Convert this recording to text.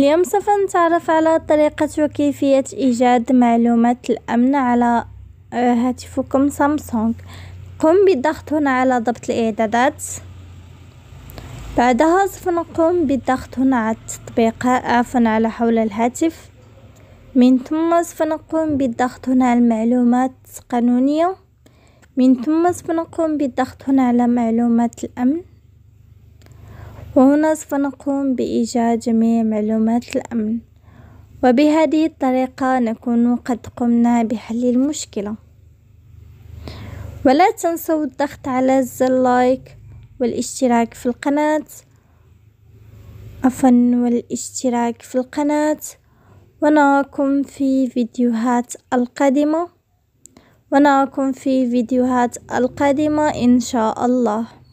اليوم سوف نتعرف على طريقة وكيفية إيجاد معلومات الأمن على آه، هاتفكم سامسونج قم بالضغط هنا على ضبط الإعدادات بعدها سوف نقوم بالضغط هنا على التطبيق عفوا على حول الهاتف من ثم سوف نقوم بالضغط هنا على المعلومات القانونية من ثم سوف نقوم بالضغط هنا على معلومات الأمن وهنا سوف نقوم بإيجاد جميع معلومات الأمن وبهذه الطريقة نكون قد قمنا بحل المشكلة ولا تنسوا الضغط على زر لايك والاشتراك في القناة عفوا والاشتراك في القناة ونراكم في فيديوهات القادمة ونراكم في فيديوهات القادمة إن شاء الله